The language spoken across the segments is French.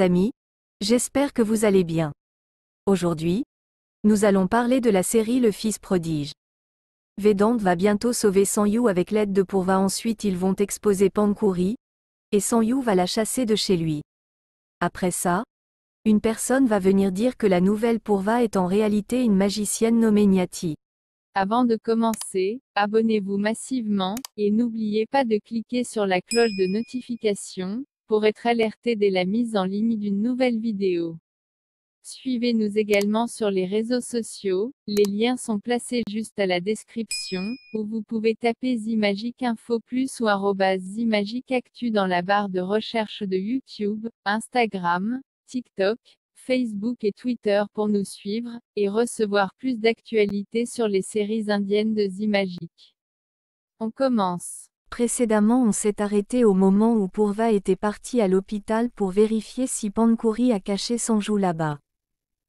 amis, j'espère que vous allez bien. Aujourd'hui, nous allons parler de la série Le Fils prodige. Vedant va bientôt sauver Yu avec l'aide de Pourva ensuite ils vont exposer Pankuri, et Yu va la chasser de chez lui. Après ça, une personne va venir dire que la nouvelle Pourva est en réalité une magicienne nommée Nyati. Avant de commencer, abonnez-vous massivement, et n'oubliez pas de cliquer sur la cloche de notification, pour être alerté dès la mise en ligne d'une nouvelle vidéo. Suivez-nous également sur les réseaux sociaux, les liens sont placés juste à la description, ou vous pouvez taper Zimagic Info Plus ou Zimagic Actu dans la barre de recherche de YouTube, Instagram, TikTok, Facebook et Twitter pour nous suivre, et recevoir plus d'actualités sur les séries indiennes de Zimagic. On commence. Précédemment on s'est arrêté au moment où Pourva était parti à l'hôpital pour vérifier si Pancoury a caché son joue là-bas.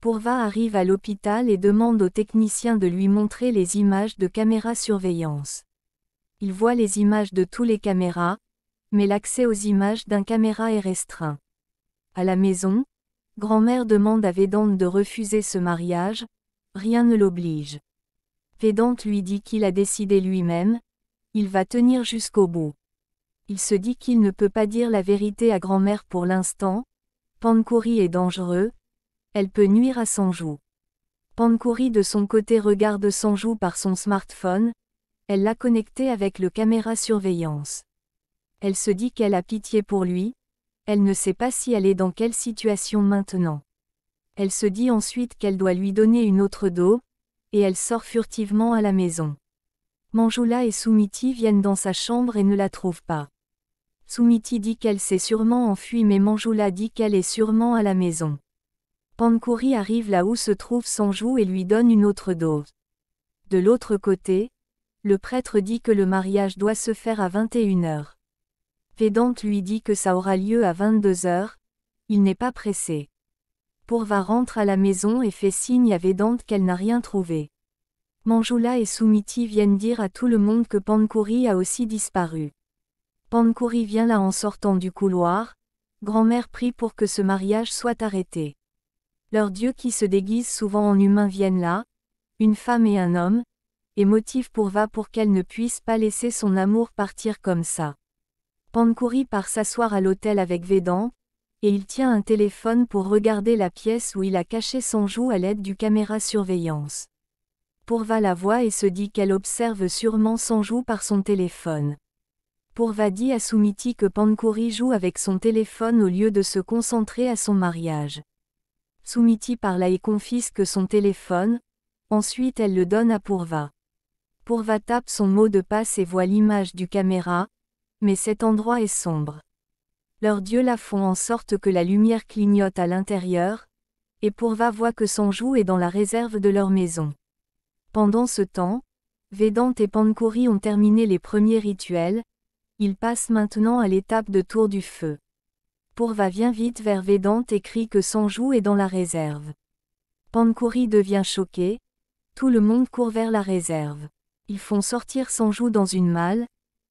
Pourva arrive à l'hôpital et demande au technicien de lui montrer les images de caméra surveillance. Il voit les images de tous les caméras, mais l'accès aux images d'un caméra est restreint. À la maison, grand-mère demande à Védante de refuser ce mariage, rien ne l'oblige. Vedante lui dit qu'il a décidé lui-même, il va tenir jusqu'au bout. Il se dit qu'il ne peut pas dire la vérité à grand-mère pour l'instant. Pankouri est dangereux. Elle peut nuire à Sanjou. Pankouri de son côté regarde Sanjou par son smartphone. Elle l'a connecté avec le caméra surveillance. Elle se dit qu'elle a pitié pour lui. Elle ne sait pas si elle est dans quelle situation maintenant. Elle se dit ensuite qu'elle doit lui donner une autre dos, et elle sort furtivement à la maison. Manjula et Sumiti viennent dans sa chambre et ne la trouvent pas. Sumiti dit qu'elle s'est sûrement enfuie mais Manjula dit qu'elle est sûrement à la maison. Pankuri arrive là où se trouve Sanju et lui donne une autre dose. De l'autre côté, le prêtre dit que le mariage doit se faire à 21h. Vedante lui dit que ça aura lieu à 22h, il n'est pas pressé. Pourva rentre à la maison et fait signe à Vedante qu'elle n'a rien trouvé. Manjula et Sumiti viennent dire à tout le monde que Pankuri a aussi disparu. Pankuri vient là en sortant du couloir, grand-mère prie pour que ce mariage soit arrêté. Leurs dieux qui se déguisent souvent en humains viennent là, une femme et un homme, et motive pour va pour qu'elle ne puisse pas laisser son amour partir comme ça. Pankuri part s'asseoir à l'hôtel avec Védan, et il tient un téléphone pour regarder la pièce où il a caché son joue à l'aide du caméra surveillance. Pourva la voit et se dit qu'elle observe sûrement Sanjou par son téléphone. Pourva dit à Soumiti que Pankuri joue avec son téléphone au lieu de se concentrer à son mariage. Soumiti parla et confisque son téléphone, ensuite elle le donne à Pourva. Pourva tape son mot de passe et voit l'image du caméra, mais cet endroit est sombre. Leurs dieux la font en sorte que la lumière clignote à l'intérieur, et Pourva voit que Sanjou est dans la réserve de leur maison. Pendant ce temps, Vedant et Pankuri ont terminé les premiers rituels, ils passent maintenant à l'étape de tour du feu. Pourva vient vite vers Vedant et crie que Sanju est dans la réserve. Pankuri devient choqué, tout le monde court vers la réserve. Ils font sortir Sanju dans une malle,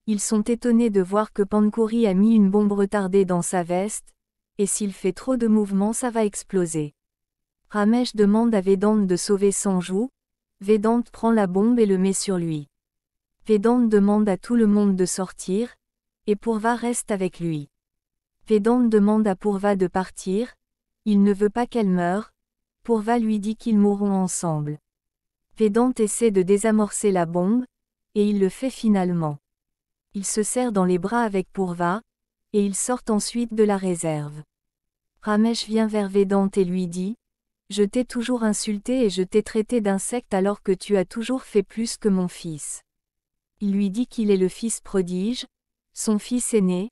ils sont étonnés de voir que Pankuri a mis une bombe retardée dans sa veste, et s'il fait trop de mouvements ça va exploser. Ramesh demande à Vedant de sauver Sanju, Vedante prend la bombe et le met sur lui. Vedante demande à tout le monde de sortir, et Pourva reste avec lui. Vedante demande à Pourva de partir, il ne veut pas qu'elle meure, Pourva lui dit qu'ils mourront ensemble. Vedante essaie de désamorcer la bombe, et il le fait finalement. Il se serre dans les bras avec Pourva, et ils sortent ensuite de la réserve. Ramesh vient vers Vedante et lui dit je t'ai toujours insulté et je t'ai traité d'insecte alors que tu as toujours fait plus que mon fils. Il lui dit qu'il est le fils prodige, son fils aîné,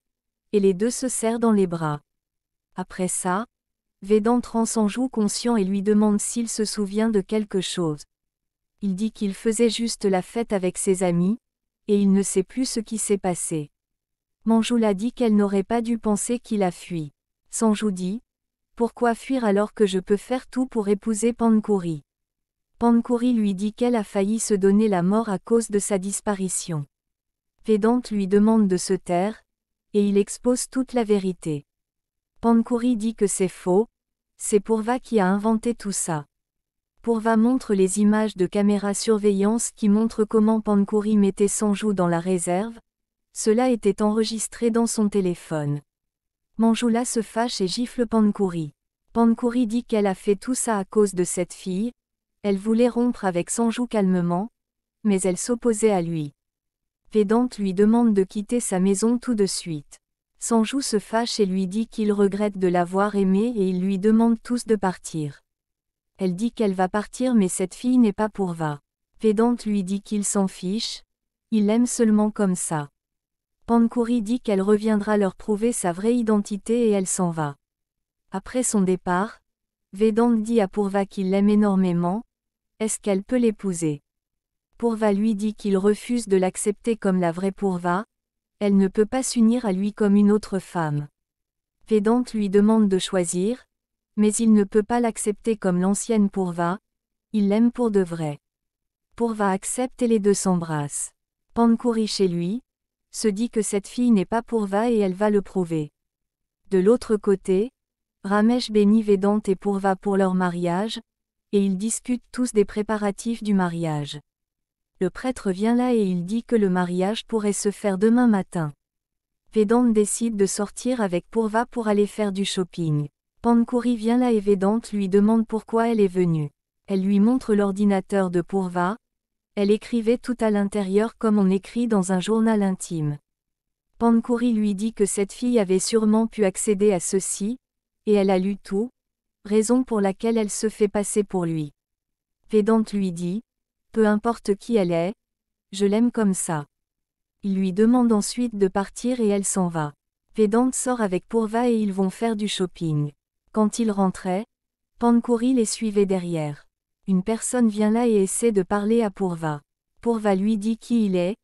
et les deux se serrent dans les bras. Après ça, Védant rend en joue conscient et lui demande s'il se souvient de quelque chose. Il dit qu'il faisait juste la fête avec ses amis, et il ne sait plus ce qui s'est passé. Manjou l'a dit qu'elle n'aurait pas dû penser qu'il a fui. Sanjou dit, pourquoi fuir alors que je peux faire tout pour épouser Pankouri Pankouri lui dit qu'elle a failli se donner la mort à cause de sa disparition. Pédante lui demande de se taire, et il expose toute la vérité. Pankouri dit que c'est faux, c'est Pourva qui a inventé tout ça. Pourva montre les images de caméra surveillance qui montrent comment Pankouri mettait son joue dans la réserve, cela était enregistré dans son téléphone. Manjula se fâche et gifle Pankouri. Pankouri dit qu'elle a fait tout ça à cause de cette fille. Elle voulait rompre avec Sanjou calmement, mais elle s'opposait à lui. Pédante lui demande de quitter sa maison tout de suite. Sanjou se fâche et lui dit qu'il regrette de l'avoir aimée et il lui demande tous de partir. Elle dit qu'elle va partir mais cette fille n'est pas pour va. Pédante lui dit qu'il s'en fiche, il l'aime seulement comme ça. Pankuri dit qu'elle reviendra leur prouver sa vraie identité et elle s'en va. Après son départ, Vedant dit à Pourva qu'il l'aime énormément. Est-ce qu'elle peut l'épouser Pourva lui dit qu'il refuse de l'accepter comme la vraie Pourva. Elle ne peut pas s'unir à lui comme une autre femme. Vedant lui demande de choisir, mais il ne peut pas l'accepter comme l'ancienne Pourva. Il l'aime pour de vrai. Pourva accepte et les deux s'embrassent. Pankuri chez lui, se dit que cette fille n'est pas Pourva et elle va le prouver. De l'autre côté, Ramesh bénit Vedante et Pourva pour leur mariage, et ils discutent tous des préparatifs du mariage. Le prêtre vient là et il dit que le mariage pourrait se faire demain matin. Vedante décide de sortir avec Pourva pour aller faire du shopping. Pankuri vient là et Vedante lui demande pourquoi elle est venue. Elle lui montre l'ordinateur de Pourva, elle écrivait tout à l'intérieur comme on écrit dans un journal intime. Pankouri lui dit que cette fille avait sûrement pu accéder à ceci, et elle a lu tout, raison pour laquelle elle se fait passer pour lui. Pédante lui dit, peu importe qui elle est, je l'aime comme ça. Il lui demande ensuite de partir et elle s'en va. Pédante sort avec Pourva et ils vont faire du shopping. Quand ils rentraient, Pankouri les suivait derrière. Une personne vient là et essaie de parler à Pourva. Pourva lui dit qui il est,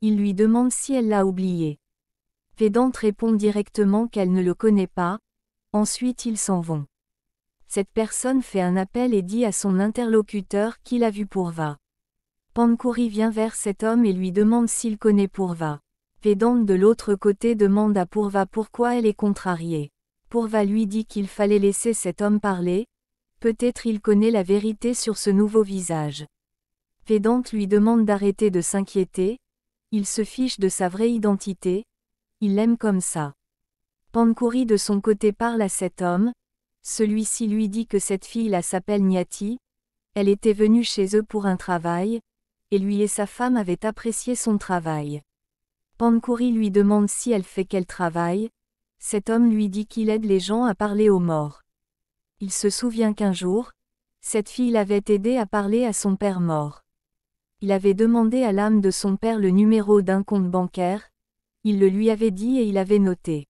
il lui demande si elle l'a oublié. Pédante répond directement qu'elle ne le connaît pas, ensuite ils s'en vont. Cette personne fait un appel et dit à son interlocuteur qu'il a vu Pourva. Pankuri vient vers cet homme et lui demande s'il connaît Pourva. Pédante de l'autre côté demande à Pourva pourquoi elle est contrariée. Pourva lui dit qu'il fallait laisser cet homme parler, Peut-être il connaît la vérité sur ce nouveau visage. Pédante lui demande d'arrêter de s'inquiéter, il se fiche de sa vraie identité, il l'aime comme ça. Pancoury de son côté parle à cet homme, celui-ci lui dit que cette fille-là s'appelle Nyati, elle était venue chez eux pour un travail, et lui et sa femme avaient apprécié son travail. Pancoury lui demande si elle fait quel travail, cet homme lui dit qu'il aide les gens à parler aux morts. Il se souvient qu'un jour, cette fille l'avait aidé à parler à son père mort. Il avait demandé à l'âme de son père le numéro d'un compte bancaire, il le lui avait dit et il avait noté.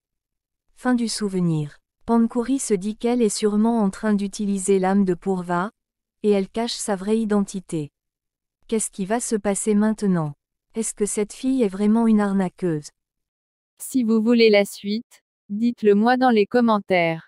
Fin du souvenir. Pankouri se dit qu'elle est sûrement en train d'utiliser l'âme de Pourva, et elle cache sa vraie identité. Qu'est-ce qui va se passer maintenant Est-ce que cette fille est vraiment une arnaqueuse Si vous voulez la suite, dites-le moi dans les commentaires.